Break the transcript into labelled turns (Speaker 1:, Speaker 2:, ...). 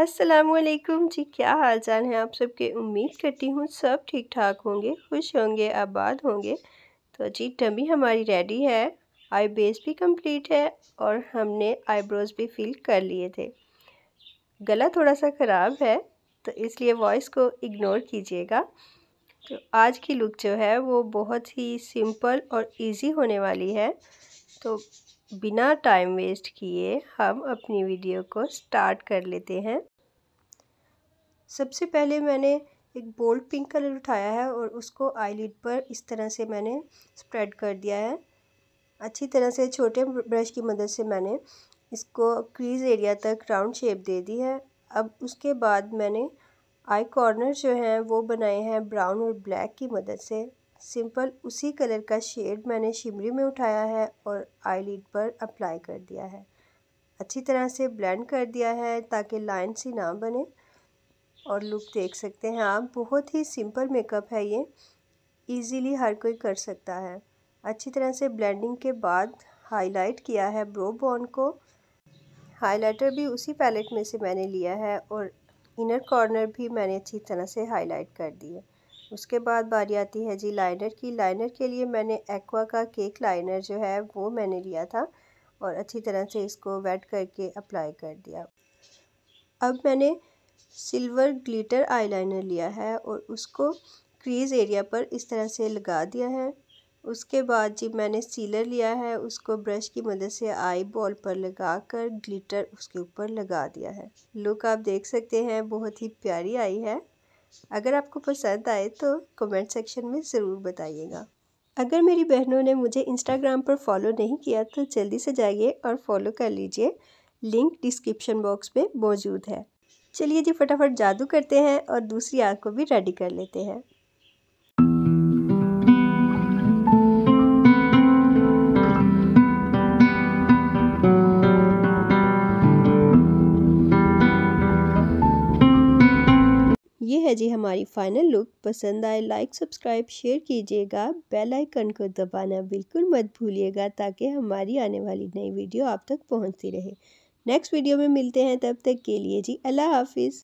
Speaker 1: असलकुम जी क्या हाल चाल है आप सबके उम्मीद करती हूँ सब ठीक ठाक होंगे खुश होंगे आबाद होंगे तो जी टमी हमारी रेडी है आई बेस भी कंप्लीट है और हमने आईब्रोज भी फिल कर लिए थे गला थोड़ा सा ख़राब है तो इसलिए वॉइस को इग्नोर कीजिएगा तो आज की लुक जो है वो बहुत ही सिंपल और इजी होने वाली है तो बिना टाइम वेस्ट किए हम अपनी वीडियो को स्टार्ट कर लेते हैं सबसे पहले मैंने एक बोल्ड पिंक कलर उठाया है और उसको आईलिड पर इस तरह से मैंने स्प्रेड कर दिया है अच्छी तरह से छोटे ब्रश की मदद से मैंने इसको क्रीज एरिया तक राउंड शेप दे दी है अब उसके बाद मैंने आई कॉर्नर जो हैं वो बनाए हैं ब्राउन और ब्लैक की मदद से सिंपल उसी कलर का शेड मैंने शिमरी में उठाया है और आई पर अप्लाई कर दिया है अच्छी तरह से ब्लेंड कर दिया है ताकि लाइन सी ना बने और लुक देख सकते हैं आप बहुत ही सिंपल मेकअप है ये इजीली हर कोई कर सकता है अच्छी तरह से ब्लेंडिंग के बाद हाईलाइट किया है ब्रो बॉन को हाइलाइटर भी उसी पैलेट में से मैंने लिया है और इनर कॉर्नर भी मैंने अच्छी तरह से हाईलाइट कर दी है उसके बाद बारी आती है जी लाइनर की लाइनर के लिए मैंने एक्वा का केक लाइनर जो है वो मैंने लिया था और अच्छी तरह से इसको वेट करके अप्लाई कर दिया अब मैंने सिल्वर ग्लिटर आईलाइनर लिया है और उसको क्रीज एरिया पर इस तरह से लगा दिया है उसके बाद जी मैंने सीलर लिया है उसको ब्रश की मदद से आई बॉल पर लगा कर ग्लिटर उसके ऊपर लगा दिया है लुक आप देख सकते हैं बहुत ही प्यारी आई है अगर आपको पसंद आए तो कमेंट सेक्शन में ज़रूर बताइएगा अगर मेरी बहनों ने मुझे इंस्टाग्राम पर फॉलो नहीं किया तो जल्दी से जाइए और फॉलो कर लीजिए लिंक डिस्क्रिप्शन बॉक्स में मौजूद है चलिए जी फटाफट जादू करते हैं और दूसरी आँख को भी रेडी कर लेते हैं है जी हमारी फाइनल लुक पसंद आए लाइक सब्सक्राइब शेयर कीजिएगा बेल आइकन को दबाना बिल्कुल मत भूलिएगा ताकि हमारी आने वाली नई वीडियो आप तक पहुंचती रहे नेक्स्ट वीडियो में मिलते हैं तब तक के लिए जी अल्लाह हाफिज़